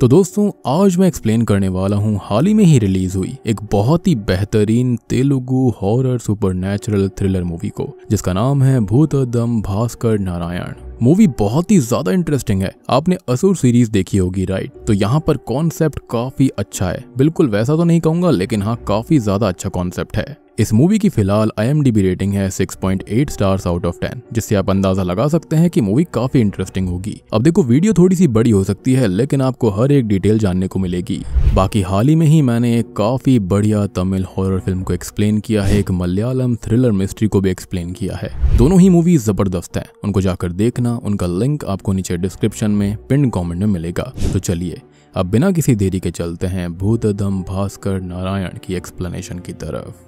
तो दोस्तों आज मैं एक्सप्लेन करने वाला हूँ हाल ही में ही रिलीज हुई एक बहुत ही बेहतरीन Telugu horror natural thriller movie को जिसका नाम है भूतदम भास्कर नारायण मूवी बहुत ही ज्यादा इंटरेस्टिंग है आपने असुर सीरीज देखी होगी राइट तो यहाँ पर कॉन्सेप्ट काफी अच्छा है बिल्कुल वैसा तो नहीं कहूंगा लेकिन हाँ काफी ज्यादा अच्छा कॉन्सेप्ट है इस मूवी की फिलहाल आई रेटिंग है 6.8 स्टार्स आउट ऑफ 10 जिससे आप अंदाजा लगा सकते हैं कि मूवी काफी इंटरेस्टिंग होगी अब देखो वीडियो थोड़ी सी बड़ी हो सकती है लेकिन आपको हर एक डिटेल जानने को मिलेगी बाकी हाल ही में ही मैंने एक काफी बढ़िया तमिल हॉरर फिल्म को एक्सप्लेन किया है एक मलयालम थ्रिलर मिस्ट्री को भी एक्सप्लेन किया है दोनों ही मूवी जबरदस्त है उनको जाकर देखना उनका लिंक आपको नीचे डिस्क्रिप्शन में पिन कॉमेंट में मिलेगा तो चलिए अब बिना किसी देरी के चलते हैं भूतदम भास्कर नारायण की एक्सप्लेनेशन की तरफ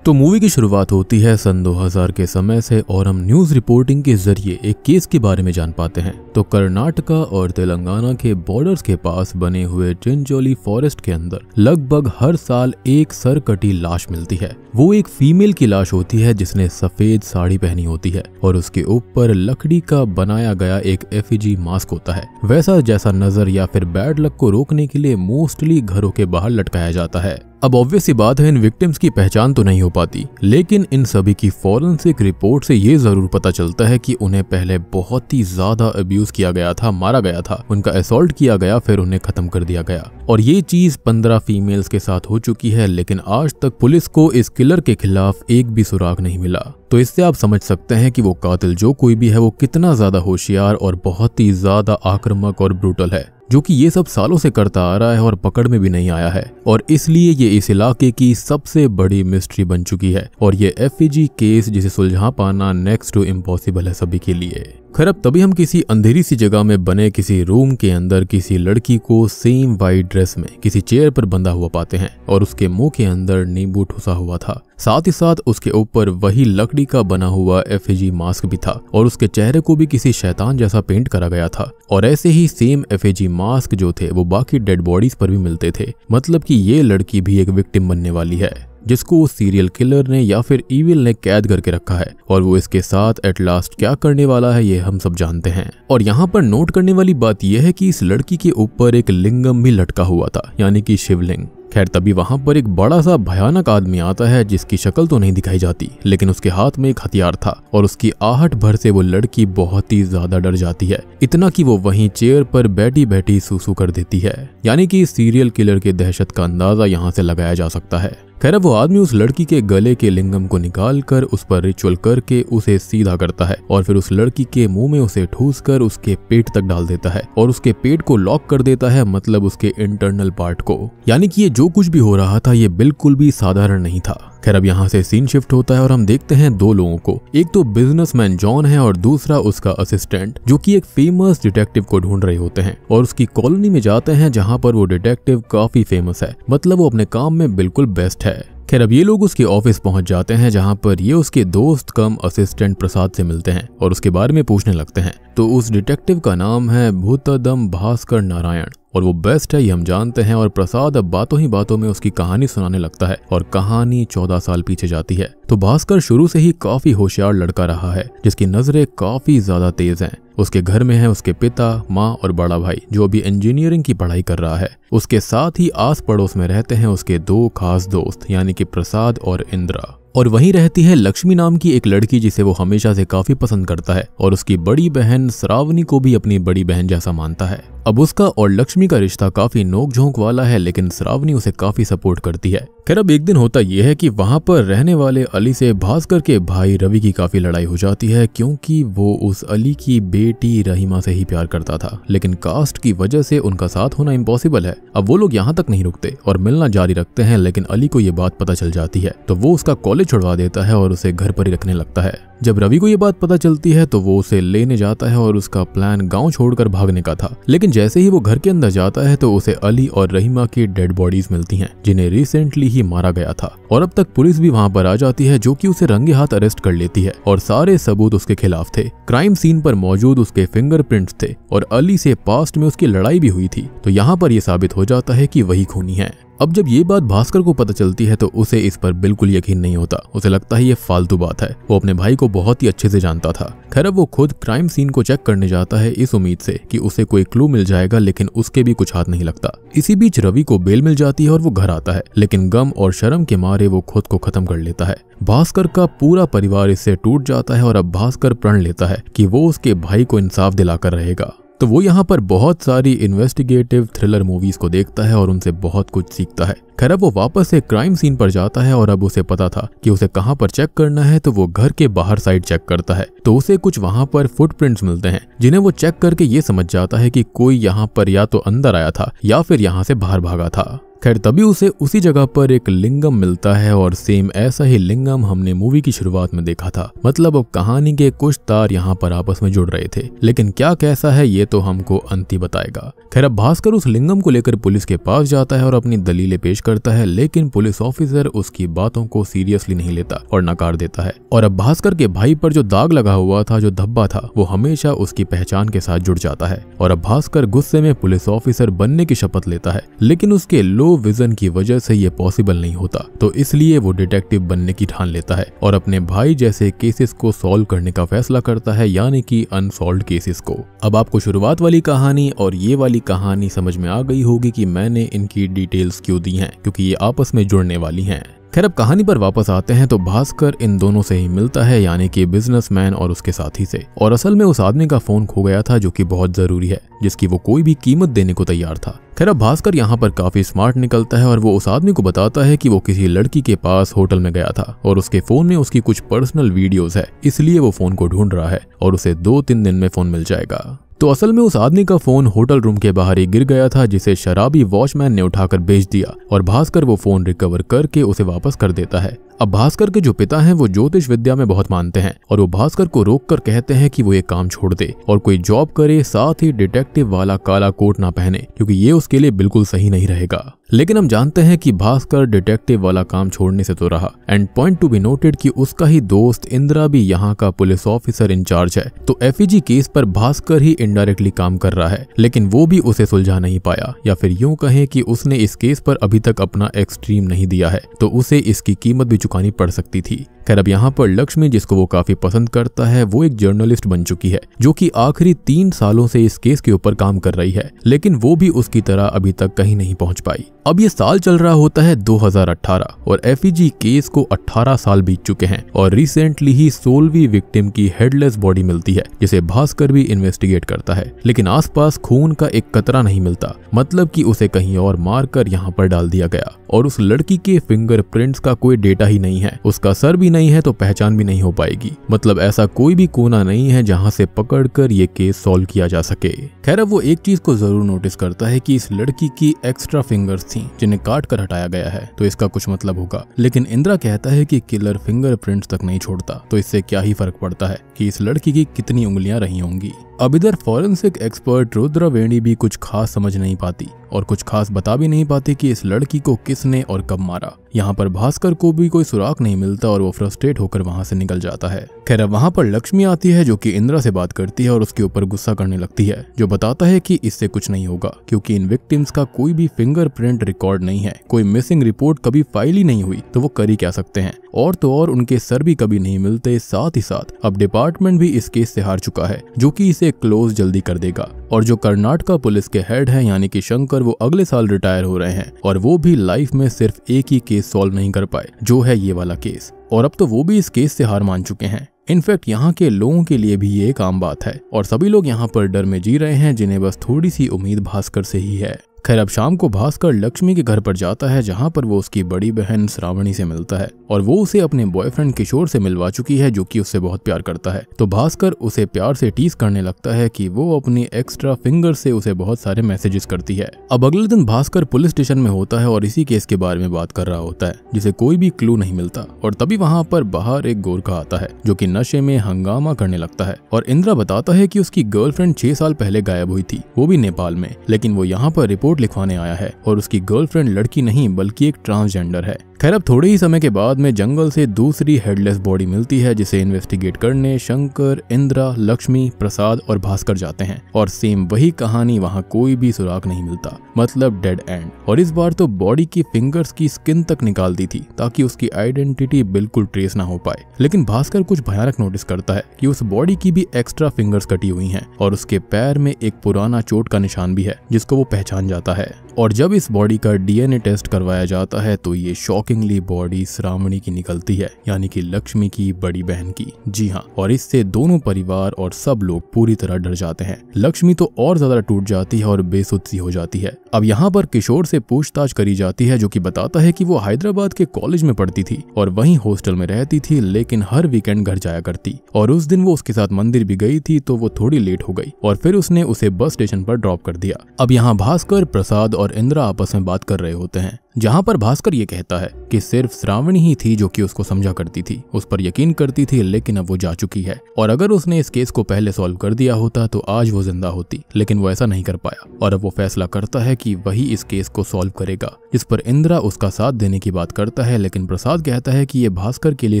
तो मूवी की शुरुआत होती है सन 2000 के समय से और हम न्यूज रिपोर्टिंग के जरिए एक केस के बारे में जान पाते हैं तो कर्नाटका और तेलंगाना के बॉर्डर्स के पास बने हुए चिंचोली फॉरेस्ट के अंदर लगभग हर साल एक सर कटी लाश मिलती है वो एक फीमेल की लाश होती है जिसने सफेद साड़ी पहनी होती है और उसके ऊपर लकड़ी का बनाया गया एक एफिजी मास्क होता है वैसा जैसा नजर या फिर बैड लक को रोकने के लिए मोस्टली घरों के बाहर लटकाया जाता है अब ऑब्वियस ही बात है इन विक्टिम्स की पहचान तो नहीं हो पाती लेकिन इन सभी की फॉरेंसिक रिपोर्ट से ये जरूर पता चलता है कि उन्हें पहले बहुत ही ज्यादा अब्यूज किया गया था मारा गया था उनका असोल्ट किया गया फिर उन्हें खत्म कर दिया गया और ये चीज पंद्रह फीमेल्स के साथ हो चुकी है लेकिन आज तक पुलिस को इस किलर के खिलाफ एक भी सुराग नहीं मिला तो इससे आप समझ सकते हैं कि वो कातिल जो कोई भी है वो कितना ज्यादा होशियार और बहुत ही ज्यादा आक्रामक और ब्रूटल है जो कि ये सब सालों से करता आ रहा है और पकड़ में भी नहीं आया है और इसलिए ये इस इलाके की सबसे बड़ी मिस्ट्री बन चुकी है और ये एफ केस जिसे सुलझा पाना नेक्स्ट टू इम्पॉसिबल है सभी के लिए खैर तभी हम किसी अंधेरी सी जगह में बने किसी रूम के अंदर किसी लड़की को सेम वाइट ड्रेस में किसी चेयर पर बंधा हुआ पाते हैं और उसके मुंह के अंदर नींबू ठुसा हुआ था साथ ही साथ उसके ऊपर वही लकड़ी का बना हुआ एफ मास्क भी था और उसके चेहरे को भी किसी शैतान जैसा पेंट करा गया था और ऐसे ही सेम एफ मास्क जो थे वो बाकी डेड बॉडीज पर भी मिलते थे मतलब कि ये लड़की भी एक विक्टिम बनने वाली है जिसको उस सीरियल किलर ने या फिर ईविल ने कैद करके रखा है और वो इसके साथ एट लास्ट क्या करने वाला है ये हम सब जानते हैं और यहाँ पर नोट करने वाली बात यह है कि इस लड़की के ऊपर एक लिंगम भी लटका हुआ था यानी कि शिवलिंग खैर तभी वहां पर एक बड़ा सा भयानक आदमी आता है जिसकी शक्ल तो नहीं दिखाई जाती लेकिन उसके हाथ में एक हथियार था और उसकी आहट भर से वो लड़की बहुत ही ज्यादा डर जाती है इतना कि वो वहीं चेयर पर बैठी बैठी सूसू कर देती है यानी कि सीरियल किलर के दहशत का अंदाजा यहाँ से लगाया जा सकता है खैर वो आदमी उस लड़की के गले के लिंगम को निकाल कर उस पर रिचुअल करके उसे सीधा करता है और फिर उस लड़की के मुंह में उसे ठूस कर उसके पेट तक डाल देता है और उसके पेट को लॉक कर देता है मतलब उसके इंटरनल पार्ट को यानी कि ये जो कुछ भी हो रहा था ये बिल्कुल भी साधारण नहीं था खैर अब यहाँ से सीन शिफ्ट होता है और हम देखते हैं दो लोगों को एक तो बिजनेसमैन जॉन है और दूसरा उसका असिस्टेंट जो कि एक फेमस डिटेक्टिव को ढूंढ रहे होते हैं और उसकी कॉलोनी में जाते हैं जहाँ पर वो डिटेक्टिव काफी फेमस है मतलब वो अपने काम में बिल्कुल बेस्ट है खैर अब ये लोग उसके ऑफिस पहुंच जाते हैं जहां पर ये उसके दोस्त कम असिस्टेंट प्रसाद से मिलते हैं और उसके बारे में पूछने लगते हैं तो उस डिटेक्टिव का नाम है भूतदम भास्कर नारायण और वो बेस्ट है ये हम जानते हैं और प्रसाद अब बातों ही बातों में उसकी कहानी सुनाने लगता है और कहानी चौदह साल पीछे जाती है तो भास्कर शुरू से ही काफी होशियार लड़का रहा है जिसकी नजरें काफी ज्यादा तेज हैं उसके घर में है उसके पिता माँ और बड़ा भाई जो अभी इंजीनियरिंग की पढ़ाई कर रहा है उसके साथ ही आस पड़ोस में रहते हैं उसके दो खास दोस्त यानी कि प्रसाद और इंदिरा और वहीं रहती है लक्ष्मी नाम की एक लड़की जिसे वो हमेशा से काफी पसंद करता है और उसकी बड़ी बहन श्रावणी को भी अपनी बड़ी बहन जैसा मानता है अब उसका और लक्ष्मी का रिश्ता काफी नोकझोंक वाला है लेकिन श्रावणी उसे काफी सपोर्ट करती है खैर अब एक दिन होता यह है कि वहां पर रहने वाले अली से भास्कर के भाई रवि की काफी लड़ाई हो जाती है क्योंकि वो उस अली की बेटी रहीमा से ही प्यार करता था लेकिन कास्ट की वजह से उनका साथ होना इम्पॉसिबल है अब वो लोग यहाँ तक नहीं रुकते और मिलना जारी रखते हैं लेकिन अली को ये बात पता चल जाती है तो वो उसका कॉलेज कॉलेज छुड़वा देता है और उसे घर पर ही रखने लगता है जब रवि को ये बात पता चलती है तो वो उसे लेने जाता है और उसका प्लान गांव छोड़कर भागने का था लेकिन जैसे ही वो घर के अंदर जाता है तो उसे अली और रहीमा की डेड बॉडीज मिलती हैं जिन्हें रिसेंटली ही मारा गया था और अब तक पुलिस भी वहां पर आ जाती है जो कि उसे रंगे हाथ अरेस्ट कर लेती है और सारे सबूत उसके खिलाफ थे क्राइम सीन पर मौजूद उसके फिंगरप्रिंट्स थे और अली से पास्ट में उसकी लड़ाई भी हुई थी तो यहाँ पर यह साबित हो जाता है की वही खूनी है अब जब ये बात भास्कर को पता चलती है तो उसे इस पर बिल्कुल यकीन नहीं होता उसे लगता है ये फालतू बात है वो अपने भाई को बहुत ही अच्छे से जानता था खैर अब वो खुद क्राइम सीन को चेक करने जाता है इस उम्मीद से कि उसे कोई क्लू मिल जाएगा लेकिन उसके भी कुछ हाथ नहीं लगता इसी बीच रवि को बेल मिल जाती है और वो घर आता है लेकिन गम और शर्म के मारे वो खुद को खत्म कर लेता है भास्कर का पूरा परिवार इससे टूट जाता है और अब भास्कर प्रण लेता है कि वो उसके भाई को इंसाफ दिलाकर रहेगा तो वो यहाँ पर बहुत सारी इन्वेस्टिगेटिव थ्रिलर मूवीज को देखता है और उनसे बहुत कुछ सीखता है खैर अब वो वापस एक क्राइम सीन पर जाता है और अब उसे पता था कि उसे कहाँ पर चेक करना है तो वो घर के बाहर साइड चेक करता है तो उसे कुछ वहाँ पर फुटप्रिंट्स मिलते हैं जिन्हें वो चेक करके ये समझ जाता है कि कोई यहाँ पर या तो अंदर आया था या फिर यहाँ से बाहर भागा था खैर तभी उसे उसी जगह पर एक लिंगम मिलता है और सेम ऐसा ही लिंगम हमने मूवी की शुरुआत में देखा था मतलब अब कहानी के कुछ तार यहाँ पर आपस में जुड़ रहे थे लेकिन क्या कैसा है ये तो हमको अंति बताएगा खैर अब भास्कर उस लिंगम को लेकर पुलिस के पास जाता है और अपनी दलीलें पेश करता है लेकिन पुलिस ऑफिसर उसकी बातों को सीरियसली नहीं लेता और नकार देता है और अब भास्कर के भाई पर जो दाग लगा हुआ था जो धब्बा था वो हमेशा उसकी पहचान के साथ जुड़ जाता है और अब भास्कर गुस्से में पुलिस ऑफिसर बनने की शपथ लेता है लेकिन उसके लोग विजन की वजह से ये पॉसिबल नहीं होता तो इसलिए वो डिटेक्टिव बनने की ठान लेता है और अपने भाई जैसे केसेस को सॉल्व करने का फैसला करता है यानी कि अनसॉल्व केसेस को अब आपको शुरुआत वाली कहानी और ये वाली कहानी समझ में आ गई होगी कि मैंने इनकी डिटेल्स क्यों दी हैं क्योंकि ये आपस में जुड़ने वाली हैं खैर अब कहानी पर वापस आते हैं तो भास्कर इन दोनों से ही मिलता है यानी कि बिजनेसमैन और उसके साथी से और असल में उस आदमी का फोन खो गया था जो कि बहुत जरूरी है जिसकी वो कोई भी कीमत देने को तैयार था खैर अब भास्कर यहाँ पर काफी स्मार्ट निकलता है और वो उस आदमी को बताता है कि वो किसी लड़की के पास होटल में गया था और उसके फोन में उसकी कुछ पर्सनल वीडियोस है इसलिए वो फोन को ढूंढ रहा है और उसे दो तीन दिन में फोन मिल जाएगा तो असल में उस आदमी का फोन होटल रूम के बाहर ही गिर गया था जिसे शराबी वॉचमैन ने उठाकर बेच दिया और भास्कर वो फोन रिकवर करके उसे वापस कर देता है अब भास्कर के जो पिता हैं वो ज्योतिष विद्या में बहुत मानते हैं और वो भास्कर को रोक कर कहते हैं कि वो ये काम छोड़ दे और कोई जॉब करे साथ ही डिटेक्टिव वाला काला कोट ना पहने क्योंकि ये उसके लिए बिल्कुल सही नहीं रहेगा लेकिन हम जानते हैं कि भास्कर डिटेक्टिव वाला काम छोड़ने से तो रहा and point to be noted कि उसका ही दोस्त इंदिरा भी यहाँ का पुलिस ऑफिसर इंचार्ज है तो एफ केस e पर भास्कर ही इनडायरेक्टली काम कर रहा है लेकिन वो भी उसे सुलझा नहीं पाया या फिर यूं कहें कि उसने इस केस पर अभी तक अपना एक्सट्रीम नहीं दिया है तो उसे इसकी कीमत भी चुकानी पड़ सकती थी खैर अब यहाँ पर लक्ष्मी जिसको वो काफी पसंद करता है वो एक जर्नलिस्ट बन चुकी है जो कि आखिरी तीन सालों से इस केस के ऊपर काम कर रही है लेकिन वो भी उसकी तरह अभी तक कहीं नहीं पहुंच पाई अब ये साल चल रहा होता है 2018 और एफ e केस को 18 साल बीत चुके हैं और रिसेंटली ही सोलवी विक्टिम की हेडलेस बॉडी मिलती है जिसे भास्कर भी इन्वेस्टिगेट करता है लेकिन आसपास खून का एक कतरा नहीं मिलता मतलब कि उसे कहीं और मारकर यहाँ पर डाल दिया गया और उस लड़की के फिंगरप्रिंट्स का कोई डेटा ही नहीं है उसका सर भी नहीं है तो पहचान भी नहीं हो पाएगी मतलब ऐसा कोई भी कोना नहीं है जहाँ से पकड़ कर ये केस सॉल्व किया जा सके खैर अब वो एक चीज को जरूर नोटिस करता है की इस लड़की की एक्स्ट्रा फिंगर्स थी जिन्हें काट कर हटाया गया है तो इसका कुछ मतलब होगा लेकिन इंदिरा कहता है की किलर फिंगर तक नहीं छोड़ता तो इससे क्या ही फर्क पड़ता है की इस लड़की की कितनी उंगलियां रही होंगी अब इधर फॉरेंसिक एक्सपर्ट रुद्रवेणी वेणी भी कुछ खास समझ नहीं पाती और कुछ खास बता भी नहीं पाते कि इस लड़की को किसने और कब मारा यहाँ पर भास्कर को भी कोई सुराग नहीं मिलता और वो फ्रस्ट्रेट होकर वहाँ से निकल जाता है खैर वहाँ पर लक्ष्मी आती है जो कि इंदिरा से बात करती है और उसके ऊपर गुस्सा करने लगती है जो बताता है कि इससे कुछ नहीं होगा क्योंकि इन विक्टिम्स का कोई भी फिंगरप्रिंट रिकॉर्ड नहीं है कोई मिसिंग रिपोर्ट कभी फाइल ही नहीं हुई तो वो कर ही क्या सकते हैं और तो और उनके सर भी कभी नहीं मिलते साथ ही साथ अब डिपार्टमेंट भी इस केस से हार चुका है जो की इसे क्लोज जल्दी कर देगा और जो कर्नाटका पुलिस के हेड हैं यानी कि शंकर वो अगले साल रिटायर हो रहे हैं और वो भी लाइफ में सिर्फ एक ही केस सॉल्व नहीं कर पाए जो है ये वाला केस और अब तो वो भी इस केस से हार मान चुके हैं इनफैक्ट यहाँ के लोगों के लिए भी ये एक आम बात है और सभी लोग यहाँ पर डर में जी रहे हैं जिन्हें बस थोड़ी सी उम्मीद भास्कर से ही है खैर अब शाम को भास्कर लक्ष्मी के घर पर जाता है जहां पर वो उसकी बड़ी बहन श्रावणी से मिलता है और वो उसे अपने बॉयफ्रेंड किशोर से मिलवा चुकी है जो कि उससे बहुत प्यार करता है तो भास्कर उसे प्यार से टीस करने लगता है कि वो अपने एक्स्ट्रा फिंगर से उसे बहुत सारे मैसेजेस करती है अब अगले दिन भास्कर पुलिस स्टेशन में होता है और इसी केस के बारे में बात कर रहा होता है जिसे कोई भी क्लू नहीं मिलता और तभी वहाँ पर बाहर एक गोरखा आता है जो की नशे में हंगामा करने लगता है और इंदिरा बताता है की उसकी गर्लफ्रेंड छह साल पहले गायब हुई थी वो भी नेपाल में लेकिन वो यहाँ पर रिपोर्ट रिपोर्ट लिखवाने आया है और उसकी गर्लफ्रेंड लड़की नहीं बल्कि एक ट्रांसजेंडर है खैर अब थोड़े ही समय के बाद में जंगल से दूसरी हेडलेस बॉडी मिलती है जिसे इन्वेस्टिगेट करने शंकर इंद्रा लक्ष्मी प्रसाद और भास्कर जाते हैं और सेम वही कहानी वहाँ कोई भी सुराग नहीं मिलता मतलब डेड एंड और इस बार तो बॉडी की फिंगर्स की स्किन तक निकाल दी थी ताकि उसकी आइडेंटिटी बिल्कुल ट्रेस ना हो पाए लेकिन भास्कर कुछ भयानक नोटिस करता है की उस बॉडी की भी एक्स्ट्रा फिंगर्स कटी हुई है और उसके पैर में एक पुराना चोट का निशान भी है जिसको वो पहचान जाता है और जब इस बॉडी का डीएनए टेस्ट करवाया जाता है तो ये शॉकिंग शॉकिंगली बॉडी श्रावणी की निकलती है यानी कि लक्ष्मी की बड़ी बहन की जी हाँ और इससे दोनों परिवार और सब लोग पूरी तरह डर जाते हैं लक्ष्मी तो और ज्यादा टूट जाती है और बेसुध सी हो जाती है अब यहाँ पर किशोर से पूछताछ करी जाती है जो की बताता है की वो हैदराबाद के कॉलेज में पढ़ती थी और वही हॉस्टल में रहती थी लेकिन हर वीकेंड घर जाया करती और उस दिन वो उसके साथ मंदिर भी गई थी तो वो थोड़ी लेट हो गई और फिर उसने उसे बस स्टेशन पर ड्रॉप कर दिया अब यहाँ भास्कर प्रसाद और इंदिरा आपस में बात कर रहे होते हैं जहां पर भास्कर ये कहता है कि सिर्फ श्रावणी ही थी जो कि उसको समझा करती थी उस पर यकीन करती थी लेकिन अब वो जा चुकी है और अगर उसने इस केस को पहले सॉल्व कर दिया होता तो आज वो जिंदा होती लेकिन वो ऐसा नहीं कर पाया और अब वो फैसला करता है कि वही इस केस को सॉल्व करेगा इस पर इंदिरा उसका साथ देने की बात करता है लेकिन प्रसाद कहता है कि ये भास्कर के लिए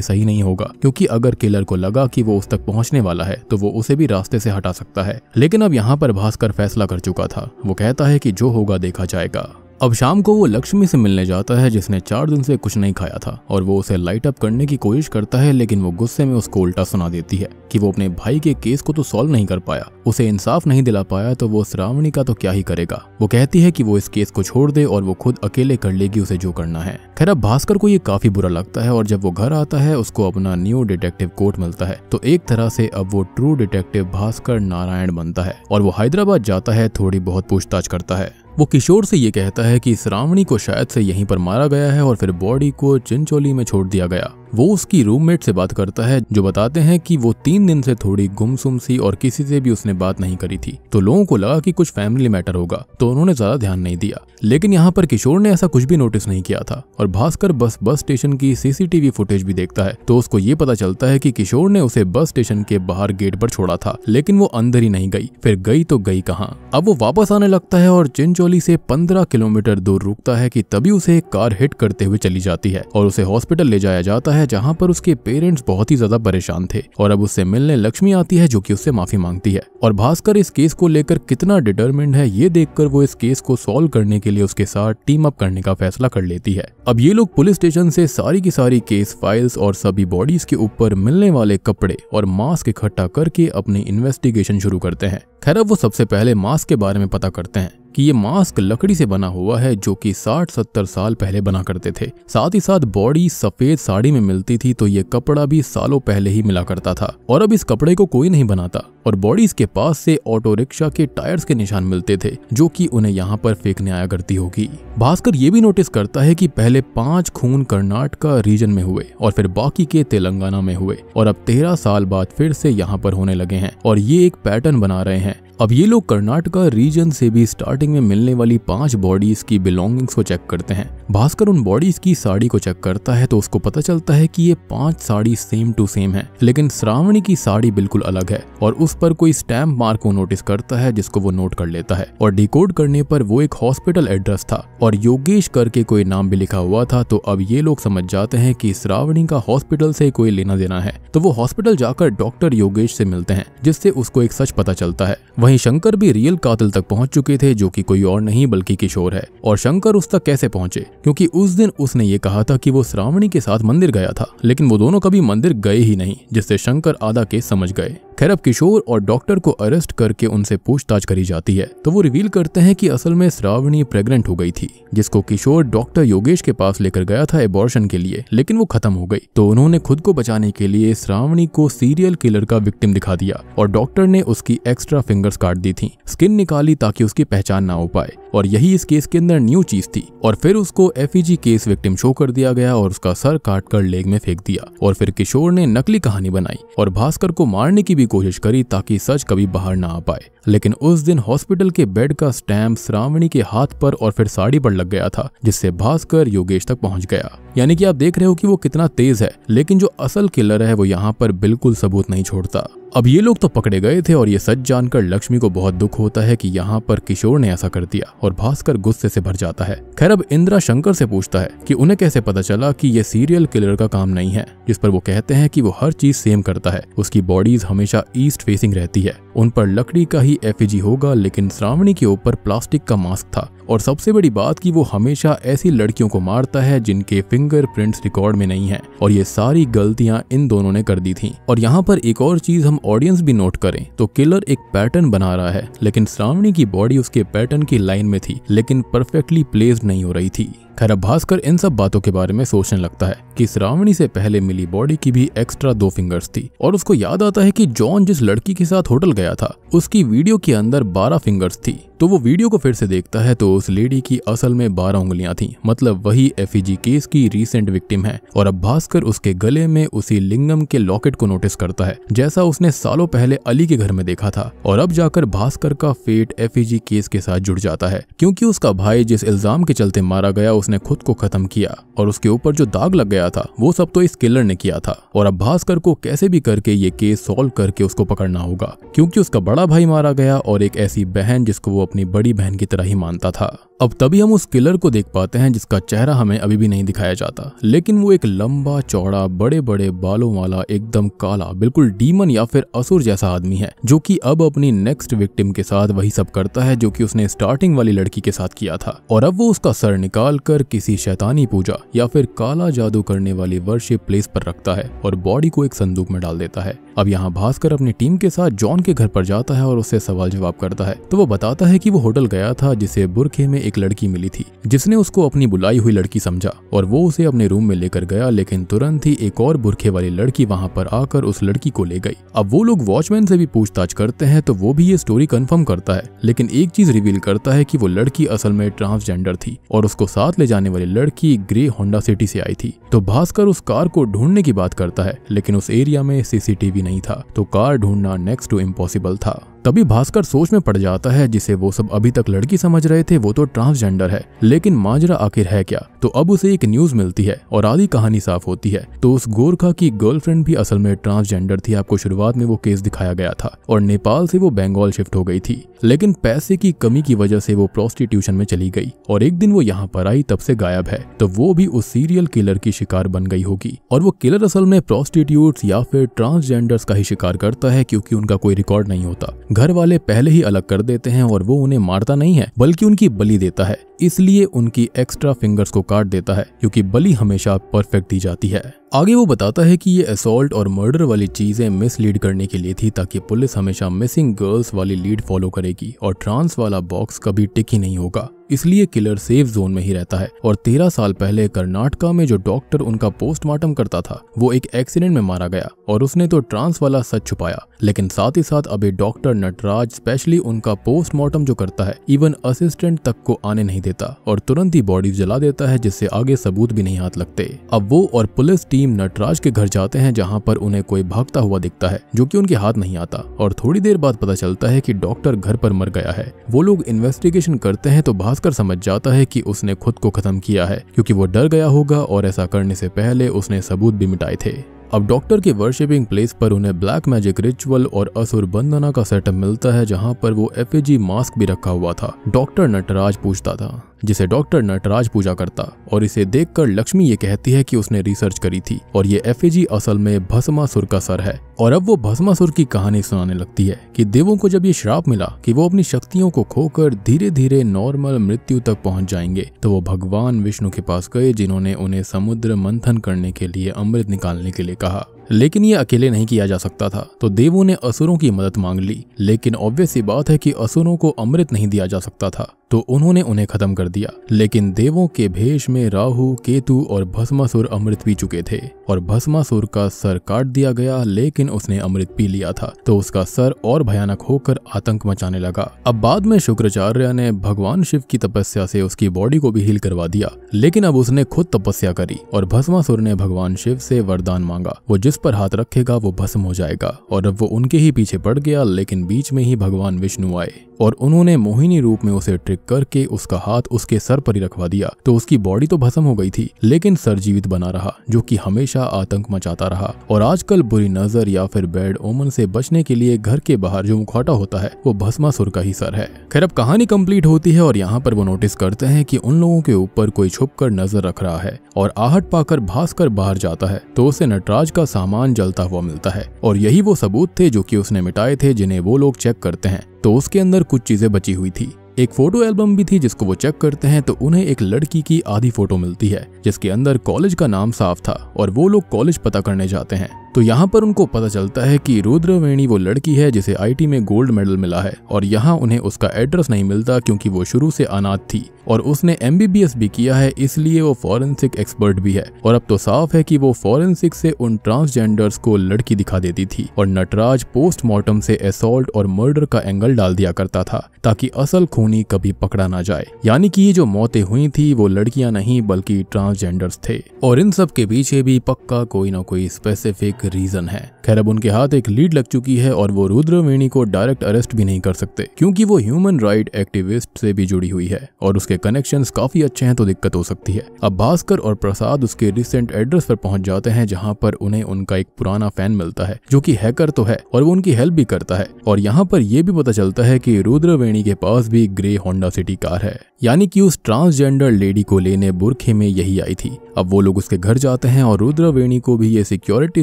सही नहीं होगा क्योंकि अगर किलर को लगा कि वो उस तक पहुंचने वाला है तो वो उसे भी रास्ते से हटा सकता है लेकिन अब यहाँ पर भास्कर फैसला कर चुका था वो कहता है कि जो होगा देखा जाएगा अब शाम को वो लक्ष्मी से मिलने जाता है जिसने चार दिन से कुछ नहीं खाया था और वो उसे लाइट अप करने की कोशिश करता है लेकिन वो गुस्से में उसको उल्टा सुना देती है कि वो अपने भाई के केस को तो सॉल्व नहीं कर पाया उसे इंसाफ नहीं दिला पाया तो वो श्रावणी का तो क्या ही करेगा वो कहती है कि वो इस केस को छोड़ दे और वो खुद अकेले कर लेगी उसे जो करना है खैर अब भास्कर को ये काफी बुरा लगता है और जब वो घर आता है उसको अपना न्यू डिटेक्टिव कोर्ट मिलता है तो एक तरह से अब वो ट्रू डिटेक्टिव भास्कर नारायण बनता है और वो हैदराबाद जाता है थोड़ी बहुत पूछताछ करता है वो किशोर से ये कहता है कि इस रावणी को शायद से यहीं पर मारा गया है और फिर बॉडी को चिंचोली में छोड़ दिया गया वो उसकी रूममेट से बात करता है जो बताते हैं कि वो तीन दिन से थोड़ी गुमसुम सी और किसी से भी उसने बात नहीं करी थी तो लोगों को लगा कि कुछ फैमिली मैटर होगा तो उन्होंने ज्यादा ध्यान नहीं दिया लेकिन यहाँ पर किशोर ने ऐसा कुछ भी नोटिस नहीं किया था और भास्कर बस बस स्टेशन की सीसीटीवी फुटेज भी देखता है तो उसको ये पता चलता है की किशोर ने उसे बस स्टेशन के बाहर गेट पर छोड़ा था लेकिन वो अंदर ही नहीं गई फिर गई तो गई कहाँ अब वो वापस आने लगता है और चिंचोली से पंद्रह किलोमीटर दूर रुकता है की तभी उसे एक कार हिट करते हुए चली जाती है और उसे हॉस्पिटल ले जाया जाता है है जहाँ पर उसके पेरेंट्स बहुत ही ज्यादा परेशान थे और अब उससे मिलने लक्ष्मी आती है जो की उससे माफी मांगती है और भास्कर इस केस को लेकर कितना डिटर्मेंट है ये देखकर वो इस केस को सॉल्व करने के लिए उसके साथ टीम अप करने का फैसला कर लेती है अब ये लोग पुलिस स्टेशन से सारी की सारी केस फाइल्स और सभी बॉडीज के ऊपर मिलने वाले कपड़े और मास्क इकट्ठा करके अपनी इन्वेस्टिगेशन शुरू करते हैं खैर अब वो सबसे पहले मास्क के बारे में पता करते हैं कि ये मास्क लकड़ी से बना हुआ है जो कि 60-70 साल पहले बना करते थे साथ ही साथ बॉडी सफेद साड़ी में मिलती थी तो ये कपड़ा भी सालों पहले ही मिला करता था और अब इस कपड़े को कोई नहीं बनाता और बॉडीज के पास से ऑटो रिक्शा के टायर्स के निशान मिलते थे जो कि उन्हें यहाँ पर फेंकने आया करती होगी भास्कर ये भी नोटिस करता है कि पहले पांच खून कर्नाटका रीजन में हुए और फिर बाकी के तेलंगाना में हुए और अब तेरह साल बाद फिर से यहाँ पर होने लगे हैं और ये एक पैटर्न बना रहे हैं अब ये लोग कर्नाटका रीजन से भी स्टार्टिंग में मिलने वाली पांच बॉडीज की बिलोंगिंग्स को चेक करते हैं भास्कर उन बॉडीज की साड़ी को चेक करता है तो उसको पता चलता है कि ये पांच साड़ी सेम टू सेम है लेकिन श्रावणी की साड़ी बिल्कुल अलग है और उस पर कोई स्टैम्प मार्क वो नोटिस करता है जिसको वो नोट कर लेता है और डिकोड करने पर वो एक हॉस्पिटल एड्रेस था और योगेश करके कोई नाम भी लिखा हुआ था तो अब ये लोग समझ जाते हैं की श्रावणी का हॉस्पिटल से कोई लेना देना है तो वो हॉस्पिटल जाकर डॉक्टर योगेश से मिलते हैं जिससे उसको एक सच पता चलता है वहीं शंकर भी रियल कातिल तक पहुंच चुके थे जो कि कोई और नहीं बल्कि किशोर है और शंकर उस तक कैसे पहुंचे क्योंकि उस दिन उसने ये कहा था कि वो श्रावणी के साथ मंदिर गया था लेकिन वो दोनों कभी मंदिर गए ही नहीं जिससे शंकर आधा केस समझ गए खैर अब किशोर और डॉक्टर को अरेस्ट करके उनसे पूछताछ करी जाती है तो वो रिवील करते हैं कि असल में श्रावणी प्रेग्नेंट हो गई थी जिसको किशोर डॉक्टर योगेश के पास लेकर गया था एबॉर्शन के लिए लेकिन वो खत्म हो गई तो उन्होंने खुद को बचाने के लिए श्रावणी को सीरियल किलर का विक्टिम दिखा दिया और डॉक्टर ने उसकी एक्स्ट्रा फिंगर फिंगर्स काट दी थी स्किन निकाली ताकि उसकी पहचान ना हो पाए और यही इस केस के अंदर न्यू चीज थी और फिर उसको एफ केस विक्टिम शो कर दिया गया और उसका सर काट कर लेग में फेंक दिया और फिर किशोर ने नकली कहानी बनाई और भास्कर को मारने की भी कोशिश करी ताकि सच कभी बाहर ना आ पाए लेकिन उस दिन हॉस्पिटल के बेड का स्टैम्प श्रावणी के हाथ पर और फिर साड़ी पर लग गया था जिससे भास्कर योगेश तक पहुंच गया यानी कि आप देख रहे हो कि वो कितना तेज है लेकिन जो असल किलर है वो यहाँ पर बिल्कुल सबूत नहीं छोड़ता अब ये लोग तो पकड़े गए थे और ये सच जानकर लक्ष्मी को बहुत दुख होता है कि यहाँ पर किशोर ने ऐसा कर दिया और भास्कर गुस्से से भर जाता है खैर अब इंदिरा शंकर से पूछता है कि उन्हें कैसे पता चला कि ये सीरियल किलर का काम नहीं है जिस पर वो कहते हैं कि वो हर चीज सेम करता है उसकी बॉडीज हमेशा ईस्ट फेसिंग रहती है उन पर लकड़ी का ही एफिजी होगा लेकिन श्रावणी के ऊपर प्लास्टिक का मास्क था और सबसे बड़ी बात कि वो हमेशा ऐसी लड़कियों को मारता है जिनके फिंगरप्रिंट्स रिकॉर्ड में नहीं है और ये सारी गलतियां इन दोनों ने कर दी थी और यहाँ पर एक और चीज हम ऑडियंस भी नोट करें तो किलर एक पैटर्न बना रहा है लेकिन श्रावणी की बॉडी उसके पैटर्न की लाइन में थी लेकिन परफेक्टली प्लेस्ड नहीं हो रही थी खैर भास्कर इन सब बातों के बारे में सोचने लगता है कि श्रावणी से पहले मिली बॉडी की भी एक्स्ट्रा दो फिंगर्स थी और उसको याद आता है कि जॉन जिस लड़की के साथ होटल गया था उसकी वीडियो के अंदर बारह फिंगर्स थी तो वो वीडियो को फिर से देखता है तो उस लेडी की असल में बारह उंगलियां थी मतलब वही एफ केस e की रिसेंट विक्टिम है और अब भास्कर उसके गले में उसी लिंगम के लॉकेट को नोटिस करता है जैसा उसने सालों पहले अली के घर में देखा था और अब जाकर भास्कर का फेट एफ केस के साथ जुड़ जाता है क्योंकि उसका भाई जिस इल्जाम के चलते मारा गया उसने खुद को खत्म किया और उसके ऊपर जो दाग लग गया था वो सब तो इस किलर ने किया था और अब भास्कर को कैसे भी करके ये केस सॉल्व करके उसको पकड़ना होगा क्योंकि उसका बड़ा भाई मारा गया और एक ऐसी बहन जिसको वो अपनी बड़ी बहन की तरह ही मानता था अब तभी हम उस किलर को देख पाते हैं जिसका चेहरा हमें अभी भी नहीं दिखाया जाता लेकिन वो एक लंबा चौड़ा बड़े बड़े बालों वाला एकदम काला बिल्कुल डीमन या फिर असुर जैसा आदमी है जो कि अब अपनी नेक्स्ट विक्टिम के साथ वही सब करता है जो कि उसने स्टार्टिंग वाली लड़की के साथ किया था और अब वो उसका सर निकाल कर किसी शैतानी पूजा या फिर काला जादू करने वाली वर्शिप प्लेस पर रखता है और बॉडी को एक संदूक में डाल देता है अब यहाँ भास्कर अपनी टीम के साथ जॉन के घर पर जाता है और उससे सवाल जवाब करता है तो वो बताता है कि वो होटल गया था जिसे बुरखे में एक लड़की मिली थी जिसने उसको अपनी बुलाई हुई लड़की समझा और वो उसे अपने रूम में लेकर गया लेकिन तुरंत ही एक और बुरखे वाली लड़की वहाँ पर आकर उस लड़की को ले गई अब वो लोग वॉचमैन से भी पूछताछ करते हैं तो वो भी ये स्टोरी कन्फर्म करता है लेकिन एक चीज रिवील करता है की वो लड़की असल में ट्रांसजेंडर थी और उसको साथ ले जाने वाली लड़की ग्रे होंडा सिटी से आई थी तो भास्कर उस कार को ढूंढने की बात करता है लेकिन उस एरिया में सीसीटीवी नहीं था तो कार ढूंढना नेक्स्ट टू इम्पोसिबल था तभी भास्कर सोच में पड़ जाता है जिसे वो सब अभी तक लड़की समझ रहे थे वो तो ट्रांसजेंडर है लेकिन माजरा आखिर है क्या तो अब उसे एक न्यूज मिलती है और आधी कहानी साफ होती है तो उस गोरखा की गर्लफ्रेंड भी असल में ट्रांसजेंडर थी आपको शुरुआत में वो केस दिखाया गया था और नेपाल से वो बंगाल शिफ्ट हो गई थी लेकिन पैसे की कमी की वजह से वो प्रोस्टिट्यूशन में चली गई और एक दिन वो यहाँ पर आई तब से गायब है तो वो भी उस सीरियल किलर की शिकार बन गई होगी और वो किलर असल में प्रोस्टिट्यूट या फिर ट्रांसजेंडर का ही शिकार करता है क्योंकि उनका कोई रिकॉर्ड नहीं होता घर वाले पहले ही अलग कर देते हैं और वो उन्हें मारता नहीं है बल्कि उनकी बलि देता है इसलिए उनकी एक्स्ट्रा फिंगर्स को काट देता है क्योंकि बलि हमेशा परफेक्ट दी जाती है आगे वो बताता है कि ये असोल्ट और मर्डर वाली चीजें मिसलीड करने के लिए थी ताकि पुलिस हमेशा मिसिंग गर्ल्स वाली लीड फॉलो करेगी और ट्रांस वाला बॉक्स कभी टिक ही नहीं होगा इसलिए किलर सेफ जोन में ही रहता है और तेरह साल पहले कर्नाटका में जो डॉक्टर उनका पोस्टमार्टम करता था वो एक एक्सीडेंट में मारा गया और उसने तो ट्रांस वाला सच छुपाया लेकिन साथ ही साथ अभी डॉक्टर नटराज स्पेशली उनका पोस्टमार्टम जो करता है इवन असिस्टेंट तक को आने नहीं देता और तुरंत ही बॉडी जला देता है जिससे आगे सबूत भी नहीं हाथ लगते अब वो और पुलिस टीम नटराज के घर जाते हैं जहाँ पर उन्हें कोई भागता हुआ दिखता है जो की उनके हाथ नहीं आता और थोड़ी देर बाद पता चलता है की डॉक्टर घर पर मर गया है वो लोग इन्वेस्टिगेशन करते हैं तो भास्कर भास्कर समझ जाता है कि उसने खुद को खत्म किया है क्योंकि वो डर गया होगा और ऐसा करने से पहले उसने सबूत भी मिटाए थे अब डॉक्टर के वर्शिपिंग प्लेस पर उन्हें ब्लैक मैजिक रिचुअल और असुर बंदना का सेटअप मिलता है जहाँ पर वो एफ मास्क भी रखा हुआ था डॉक्टर नटराज पूछता था जिसे डॉक्टर नटराज पूजा करता और इसे देखकर लक्ष्मी ये कहती है कि उसने रिसर्च करी थी और ये एफ असल में भस्मासुर का सर है और अब वो भस्मासुर की कहानी सुनाने लगती है कि देवों को जब ये श्राप मिला कि वो अपनी शक्तियों को खोकर धीरे धीरे नॉर्मल मृत्यु तक पहुंच जाएंगे तो वो भगवान विष्णु के पास गए जिन्होंने उन्हें समुद्र मंथन करने के लिए अमृत निकालने के लिए कहा लेकिन ये अकेले नहीं किया जा सकता था तो देवों ने असुरों की मदद मांग ली लेकिन ऑब्वियस ही बात है कि असुरों को अमृत नहीं दिया जा सकता था तो उन्होंने उन्हें खत्म कर दिया लेकिन देवों के भेष में राहु केतु और भस्मासुर अमृत पी चुके थे और भस्मासुर का सर काट दिया गया लेकिन उसने अमृत पी लिया था तो उसका सर और भयानक होकर आतंक मचाने लगा अब बाद में शुक्राचार्य ने भगवान शिव की तपस्या से उसकी बॉडी को भी हील करवा दिया लेकिन अब उसने खुद तपस्या करी और भस्मासुर ने भगवान शिव से वरदान मांगा वो जिस पर हाथ रखेगा वो भस्म हो जाएगा और अब वो उनके ही पीछे पड़ गया लेकिन बीच में ही भगवान विष्णु आए और उन्होंने मोहिनी रूप में उसे ट्रिक करके उसका हाथ उसके सर पर ही रखवा दिया तो उसकी बॉडी तो भस्म हो गई थी लेकिन सर जीवित बना रहा जो कि हमेशा आतंक मचाता रहा और आजकल बुरी नजर या फिर बैड ओमन से बचने के लिए घर के बाहर जो मुखौटा होता है वो भस्मा सुर का ही सर है खैर अब कहानी कम्प्लीट होती है और यहाँ पर वो नोटिस करते हैं की उन लोगों के ऊपर कोई छुप कर नजर रख रहा है और आहट पाकर भास कर बाहर जाता है तो उसे नटराज का सामान जलता हुआ मिलता है और यही वो सबूत थे जो कि उसने मिटाए थे जिन्हें वो लोग चेक करते हैं तो उसके अंदर कुछ चीजें बची हुई थी एक फोटो एल्बम भी थी जिसको वो चेक करते हैं तो उन्हें एक लड़की की आधी फोटो मिलती है जिसके अंदर कॉलेज का नाम साफ था और वो लोग कॉलेज पता करने जाते हैं तो यहाँ पर उनको पता चलता है कि रुद्रवेणी वो लड़की है जिसे आईटी में गोल्ड मेडल मिला है और यहाँ उन्हें उसका एड्रेस नहीं मिलता क्योंकि वो शुरू से अनाथ थी और उसने एम भी किया है इसलिए वो फॉरेंसिक एक्सपर्ट भी है और अब तो साफ है कि वो फॉरेंसिक से उन ट्रांसजेंडर्स को लड़की दिखा देती थी और नटराज पोस्टमार्टम से असोल्ट और मर्डर का एंगल डाल दिया करता था ताकि असल खून खूनी कभी पकड़ा ना जाए यानी कि ये जो मौतें हुई थी वो लड़कियां नहीं बल्कि ट्रांसजेंडर्स थे और इन सब के पीछे भी पक्का कोई ना कोई स्पेसिफिक रीजन है खैर अब उनके हाथ एक लीड लग चुकी है और वो रुद्रवेणी को डायरेक्ट अरेस्ट भी नहीं कर सकते क्योंकि वो ह्यूमन राइट एक्टिविस्ट से भी जुड़ी हुई है और उसके कनेक्शन काफी अच्छे हैं तो दिक्कत हो सकती है अब भास्कर और प्रसाद उसके रिसेंट एड्रेस पर पहुंच जाते हैं जहाँ पर उन्हें उनका एक पुराना फैन मिलता है जो की हैकर तो है और वो उनकी हेल्प भी करता है और यहाँ पर यह भी पता चलता है की रुद्रवेणी के पास भी ग्रे होंडा सिटी कार है यानी कि उस ट्रांसजेंडर लेडी को लेने बुरखे में यही आई थी अब वो लोग उसके घर जाते हैं और रुद्रवेणी को भी ये सिक्योरिटी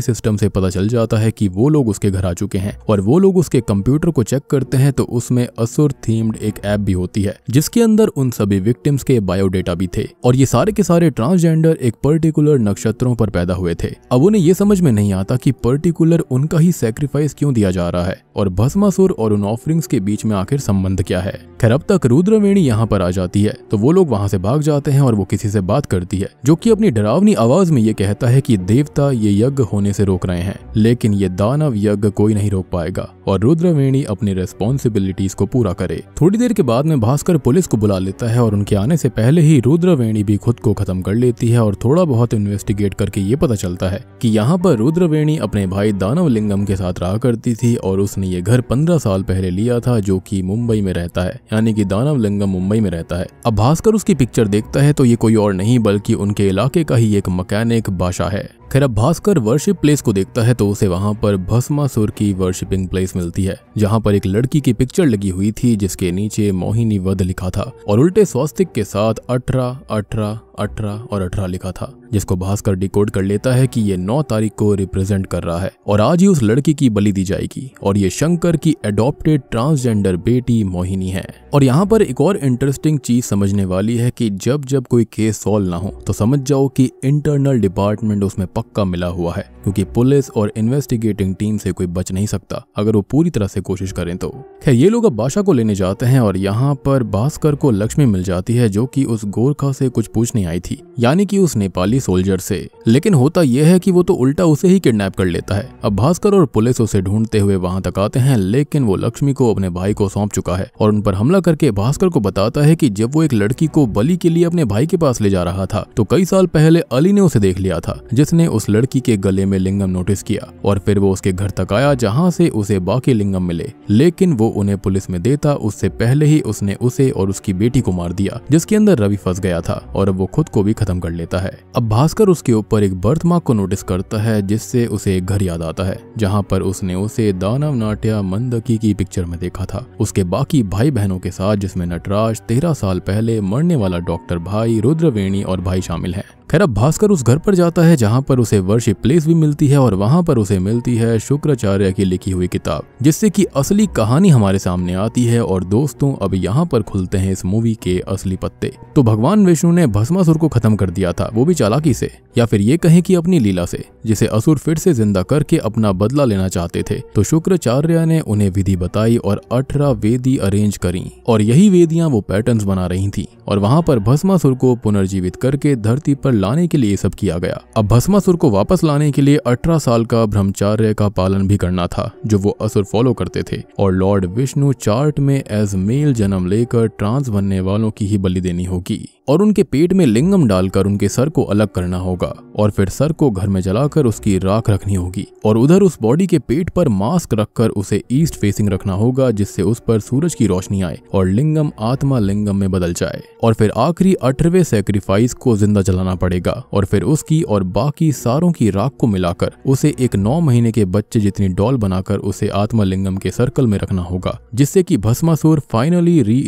सिस्टम से पता चल जाता है कि वो लोग उसके घर आ चुके हैं और वो लोग उसके कंप्यूटर को चेक करते हैं तो उसमें असुर थीम्ड एक ऐप भी होती है जिसके अंदर उन सभी विक्टिम्स के बायोडेटा भी थे और ये सारे के सारे ट्रांसजेंडर एक पर्टिकुलर नक्षत्रों पर पैदा हुए थे अब उन्हें ये समझ में नहीं आता की पर्टिकुलर उनका ही सेक्रीफाइस क्यों दिया जा रहा है और भस्मासुर और उन ऑफरिंग्स के बीच में आखिर संबंध क्या है खैर अब तक रुद्रवेणी यहाँ पर आ जाती है तो वो लोग वहाँ से भाग जाते हैं और वो किसी से बात करती है जो की अपनी डरावनी आवाज में ये कहता है कि देवता ये यज्ञ होने से रोक रहे हैं लेकिन ये दानव यज्ञ कोई नहीं रोक पाएगा और रुद्रवेणी अपनी रेस्पॉन्सिबिलिटीज को पूरा करे थोड़ी देर के बाद में भास्कर पुलिस को बुला लेता है और उनके आने से पहले ही रुद्रवेणी भी खुद को खत्म कर लेती है और थोड़ा बहुत इन्वेस्टिगेट करके ये पता चलता है की यहाँ पर रुद्रवेणी अपने भाई दानव लिंगम के साथ रहा करती थी और उसने ये घर पंद्रह साल पहले लिया था जो की मुंबई में रहता है यानी की दानव लिंगम मुंबई में रहता है अब भास्कर उसकी पिक्चर देखता है तो ये कोई और नहीं बल्कि उनके इलाके इलाके का ही एक मकैनिक बादशाह है खैर अब भास्कर वर्शिप प्लेस को देखता है तो उसे वहां पर भस्मासुर की वर्शिपिंग प्लेस मिलती है जहां पर एक लड़की की पिक्चर लगी हुई थी जिसके नीचे मोहिनी वध लिखा था और उल्टे स्वास्तिक के साथ अठारह अठारह अठारह और अठारह लिखा था जिसको भास्कर डिकोड कर लेता है कि ये नौ तारीख को रिप्रेजेंट कर रहा है और आज ही उस लड़की की बलि दी जाएगी और ये शंकर की एडोप्टेड ट्रांसजेंडर बेटी मोहिनी है और यहाँ पर एक और इंटरेस्टिंग चीज समझने वाली है कि जब जब कोई केस सॉल्व ना हो तो समझ जाओ कि इंटरनल डिपार्टमेंट उसमें पक्का मिला हुआ है क्योंकि पुलिस और इन्वेस्टिगेटिंग टीम से कोई बच नहीं सकता अगर वो पूरी तरह से कोशिश करें तो खैर ये लोग अब बादशाह को लेने जाते हैं और यहाँ पर भास्कर को लक्ष्मी मिल जाती है जो की उस गोरखा से कुछ पूछने आई थी यानी की उस नेपाली सोल्जर से लेकिन होता यह है की वो तो उल्टा उसे ही किडनेप कर लेता है अब भास्कर और पुलिस उसे ढूंढते हुए वहां तक आते हैं लेकिन वो लक्ष्मी को अपने भाई को सौंप चुका है और उन पर हमला करके भास्कर को बताता है कि जब वो एक लड़की को बलि के लिए अपने भाई के पास ले जा रहा था तो कई साल पहले अली ने उसे देख लिया था जिसने उस लड़की के गले में लिंगम नोटिस किया और फिर वो उसके घर तक आया जहाँ से उसे बाकी लिंगम मिले लेकिन वो उन्हें पुलिस में देता उससे पहले ही उसने उसे और उसकी बेटी को मार दिया जिसके अंदर रवि फंस गया था और वो खुद को भी खत्म कर लेता है अब भास्कर उसके ऊपर एक बर्थ मार्क को नोटिस करता है जिससे उसे एक घर याद आता है जहाँ पर उसने उसे दानव नाट्या मंदकी की पिक्चर में देखा था उसके बाकी भाई बहनों के साथ जिसमें नटराज तेरह साल पहले मरने वाला डॉक्टर भाई रुद्रवेणी और भाई शामिल है खैर अब भास्कर उस घर पर जाता है जहाँ पर उसे वर्षिप प्लेस भी मिलती है और वहाँ पर उसे मिलती है शुक्राचार्य की लिखी हुई किताब जिससे कि असली कहानी हमारे सामने आती है और दोस्तों अब यहाँ पर खुलते हैं इस मूवी के असली पत्ते तो भगवान विष्णु ने भस्मासुर को खत्म कर दिया था वो भी चालाकी से या फिर ये कहें कि अपनी लीला से जिसे असुर फिर से जिंदा करके अपना बदला लेना चाहते थे तो शुक्राचार्य ने उन्हें विधि बताई और अठारह वेदी अरेंज करी और यही वेदियां वो पैटर्न्स बना रही थी और वहां पर भस्मासुर को पुनर्जीवित करके धरती पर लाने के लिए सब किया गया अब भस्मासुर को वापस लाने के लिए अठारह साल का ब्रह्मचार्य का पालन भी करना था जो वो असुर फॉलो करते थे और लॉर्ड विष्णु चार्ट में एज मेल जन्म लेकर ट्रांस बनने वालों की ही बलि देनी होगी और उनके पेट में लिंगम डालकर उनके सर को अलग करना होगा और फिर सर को घर में जलाकर उसकी राख रखनी होगी और उधर उस बॉडी के पेट पर मास्क रखकर उसे ईस्ट फेसिंग रखना होगा जिससे उस पर सूरज की रोशनी आए और लिंगम आत्मा लिंगम में बदल जाए और फिर आखिरी अठरवे सेक्रीफाइस को जिंदा जलाना पड़ेगा और फिर उसकी और बाकी सारों की राख को मिलाकर उसे एक नौ महीने के बच्चे जितनी डॉल बनाकर उसे आत्मा लिंगम के सर्कल में रखना होगा जिससे की भस्मासुर फाइनली री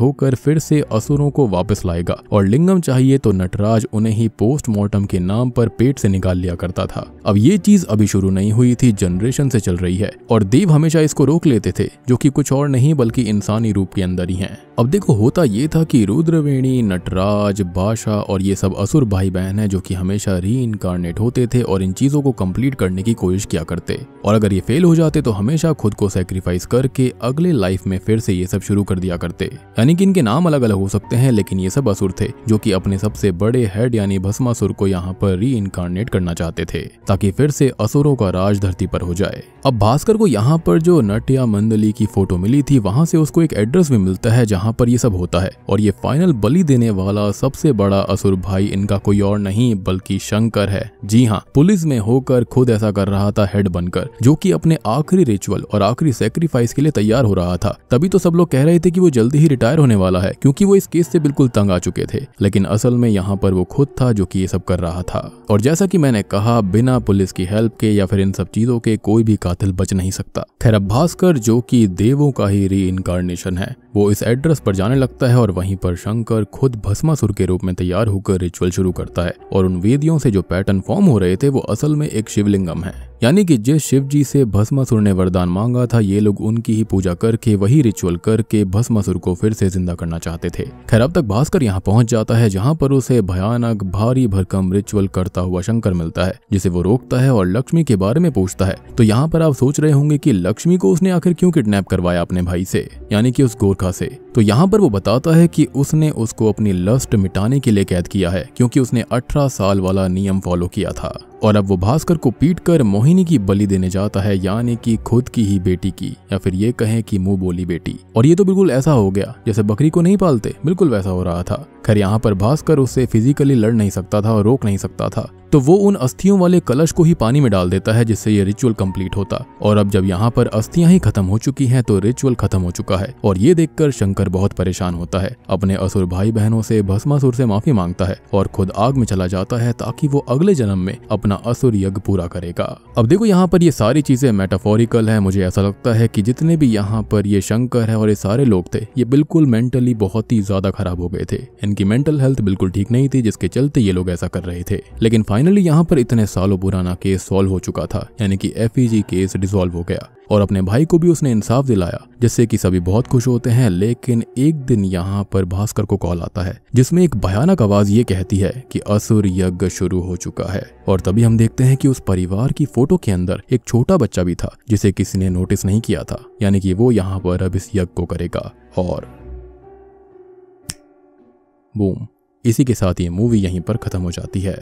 होकर फिर से असुरों को वापस लाएगा जाएगा और लिंगम चाहिए तो नटराज उन्हें ही पोस्टमार्टम के नाम पर पेट से निकाल लिया करता था अब ये चीज अभी शुरू नहीं हुई थी जनरेशन से चल रही है और देव हमेशा इसको रोक लेते थे जो कि कुछ और नहीं बल्कि इंसानी रूप के अंदर ही है अब देखो होता ये था कि रुद्रवेणी नटराज बादशाह और ये सब असुर भाई बहन है जो कि हमेशा री इनकारनेट होते थे और इन चीजों को कंप्लीट करने की कोशिश किया करते और अगर ये फेल हो जाते तो हमेशा खुद को सेक्रीफाइस करके अगले लाइफ में फिर से ये सब शुरू कर दिया करते यानी कि इनके नाम अलग अलग हो सकते हैं लेकिन ये सब भस्मासुर थे जो कि अपने सबसे बड़े हेड यानी भस्मासुर को यहाँ पर री इनकारनेट करना चाहते थे ताकि फिर से असुरों का राज धरती पर हो जाए अब भास्कर को यहाँ पर जो नट्या मंदली की फोटो मिली थी वहाँ से उसको एक एड्रेस भी मिलता है जहाँ पर ये सब होता है और ये फाइनल बलि देने वाला सबसे बड़ा असुर भाई इनका कोई और नहीं बल्कि शंकर है जी हाँ पुलिस में होकर खुद ऐसा कर रहा था हेड बनकर जो कि अपने आखिरी रिचुअल और आखिरी सेक्रीफाइस के लिए तैयार हो रहा था तभी तो सब लोग कह रहे थे कि वो जल्दी ही रिटायर होने वाला है क्योंकि वो इस केस से बिल्कुल तंग आ जा चुके थे लेकिन असल में यहाँ पर वो खुद था जो कि ये सब कर रहा था और जैसा कि मैंने कहा बिना पुलिस की हेल्प के या फिर इन सब चीजों के कोई भी कातिल बच नहीं सकता खैर अब भास्कर जो कि देवों का ही री है वो इस एड्रेस पर जाने लगता है और वहीं पर शंकर खुद भस्मासुर के रूप में तैयार होकर रिचुअल शुरू करता है और उन वेदियों से जो पैटर्न फॉर्म हो रहे थे वो असल में एक शिवलिंगम है यानी कि जिस शिव जी से भस्मासुर ने वरदान मांगा था ये लोग उनकी ही पूजा करके वही रिचुअल करके भस्मासुर को फिर से जिंदा करना चाहते थे खैर अब तक भास्कर यहाँ पहुंच जाता है जहाँ पर उसे भयानक भारी भरकम रिचुअल करता हुआ शंकर मिलता है जिसे वो रोकता है और लक्ष्मी के बारे में पूछता है तो यहाँ पर आप सोच रहे होंगे की लक्ष्मी को उसने आखिर क्यूँ किडनेप करवाया अपने भाई से यानी की उस गोरखा hace तो यहाँ पर वो बताता है कि उसने उसको अपनी लस्ट मिटाने के लिए कैद किया है क्योंकि उसने 18 साल वाला नियम फॉलो किया था और अब वो भास्कर को पीट कर मोहिनी की बलि देने जाता है यानी कि खुद की ही बेटी की या फिर ये कहें कि मुंह बोली बेटी और ये तो बिल्कुल ऐसा हो गया जैसे बकरी को नहीं पालते बिल्कुल वैसा हो रहा था खैर यहाँ पर भास्कर उससे फिजिकली लड़ नहीं सकता था और रोक नहीं सकता था तो वो उन अस्थियों वाले कलश को ही पानी में डाल देता है जिससे ये रिचुअल कंप्लीट होता और अब जब यहाँ पर अस्थियां ही खत्म हो चुकी है तो रिचुअल खत्म हो चुका है और ये देखकर शंकर देखकर बहुत परेशान होता है अपने असुर भाई बहनों से भस्मासुर से माफी मांगता है और खुद आग में चला जाता है ताकि वो अगले जन्म में अपना असुर यज्ञ पूरा करेगा अब देखो यहाँ पर ये सारी चीजें मेटाफोरिकल है मुझे ऐसा लगता है की जितने भी यहाँ पर ये शंकर है और ये सारे लोग थे ये बिल्कुल मेंटली बहुत ही ज्यादा खराब हो गए थे इनकी मेंटल हेल्थ बिल्कुल ठीक नहीं थी जिसके चलते ये लोग ऐसा कर रहे थे लेकिन फाइनली यहाँ पर इतने सालों पुराना केस सॉल्व हो चुका था यानी कि एफ केस डिसॉल्व हो गया और अपने भाई को भी उसने इंसाफ दिलाया जिससे कि सभी बहुत खुश होते हैं लेकिन एक दिन यहाँ पर भास्कर को कॉल आता है जिसमें एक भयानक आवाज ये कहती है कि असुर यज्ञ शुरू हो चुका है और तभी हम देखते हैं कि उस परिवार की फोटो के अंदर एक छोटा बच्चा भी था जिसे किसी ने नोटिस नहीं किया था यानी कि वो यहाँ पर अब इस यज्ञ को करेगा और बूम इसी के साथ ये मूवी यहीं पर खत्म हो जाती है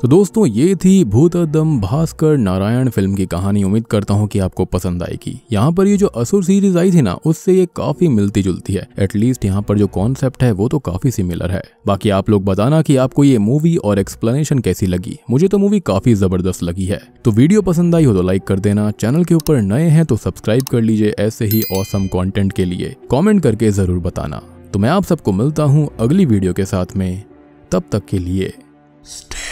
तो दोस्तों ये थी भूतदम भास्कर नारायण फिल्म की कहानी उम्मीद करता हूँ कि आपको पसंद आएगी यहाँ पर ये जो असुर सीरीज आई थी ना उससे ये काफी मिलती जुलती है एटलीस्ट यहाँ पर जो कॉन्सेप्ट है वो तो काफी सिमिलर है बाकी आप लोग बताना कि आपको ये मूवी और एक्सप्लेनेशन कैसी लगी मुझे तो मूवी काफी जबरदस्त लगी है तो वीडियो पसंद आई हो तो लाइक कर देना चैनल के ऊपर नए हैं तो सब्सक्राइब कर लीजिए ऐसे ही औसम कॉन्टेंट के लिए कॉमेंट करके जरूर बताना तो मैं आप सबको मिलता हूँ अगली वीडियो के साथ में तब तक के लिए Stay